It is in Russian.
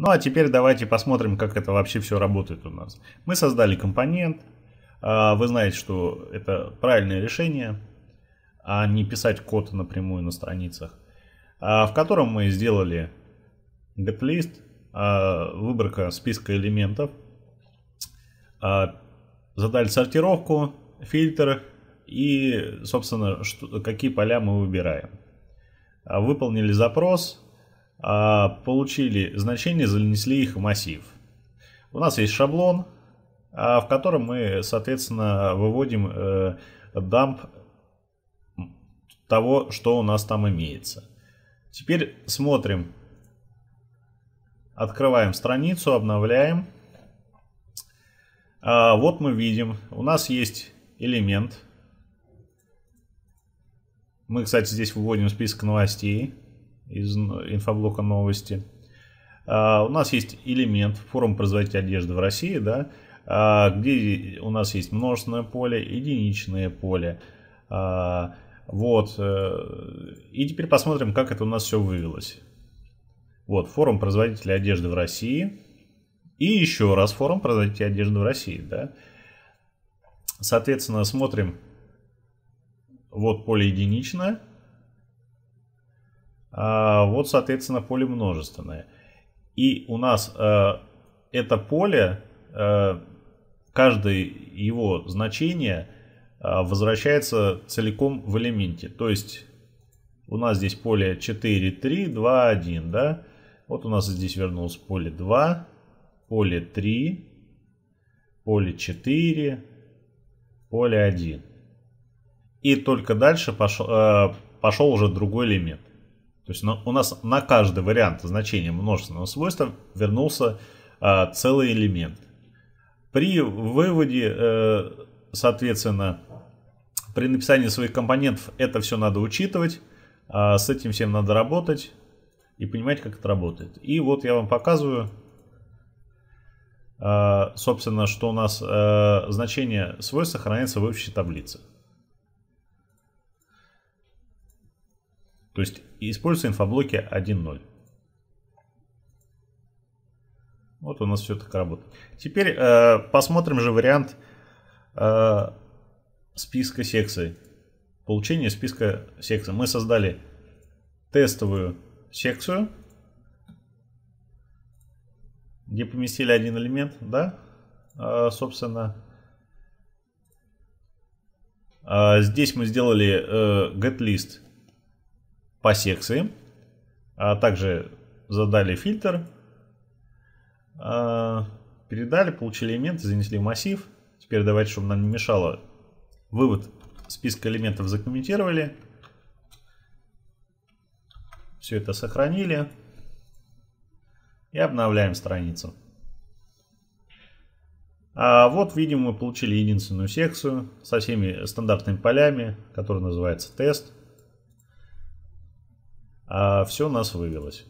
Ну а теперь давайте посмотрим, как это вообще все работает у нас. Мы создали компонент. А, вы знаете, что это правильное решение, а не писать код напрямую на страницах. А, в котором мы сделали get а, выборка списка элементов, задали сортировку, фильтр и, собственно, какие поля мы выбираем. Выполнили запрос, а, получили значения, занесли их в массив. У нас есть шаблон, а, в котором мы, соответственно, выводим э, дамп того, что у нас там имеется. Теперь смотрим. Открываем страницу, обновляем. А, вот мы видим, у нас есть элемент. Мы, кстати, здесь выводим список новостей из инфоблока новости. А, у нас есть элемент форум производителей одежды в России, да, а, где у нас есть множественное поле, единичное поле. А, вот. Э, и теперь посмотрим, как это у нас все вывелось. Вот, форум производителей одежды в России. И еще раз форум производителей одежды в России, да. Соответственно, смотрим. Вот поле единичное. А, вот, соответственно, поле множественное. И у нас э, это поле, э, каждое его значение э, возвращается целиком в элементе. То есть у нас здесь поле 4, 3, 2, 1, да? Вот у нас здесь вернулось поле 2, поле 3, поле 4, поле 1. И только дальше пошел, пошел уже другой элемент. То есть ну, у нас на каждый вариант значения множественного свойства вернулся а, целый элемент. При выводе, э, соответственно, при написании своих компонентов это все надо учитывать, а, с этим всем надо работать и понимать, как это работает. И вот я вам показываю, а, собственно, что у нас э, значение свойств сохраняется в общей таблице. То есть используя инфоблоки 1.0. Вот у нас все так работает. Теперь э, посмотрим же вариант э, списка секций. Получение списка секций. Мы создали тестовую секцию, где поместили один элемент, да, э, собственно. Э, здесь мы сделали э, getList по секции, а также задали фильтр, а, передали, получили элементы, занесли в массив. Теперь давайте, чтобы нам не мешало, вывод списка элементов закомментировали. Все это сохранили. И обновляем страницу. А вот, видим, мы получили единственную секцию со всеми стандартными полями, которая называется тест а все у нас вывелось.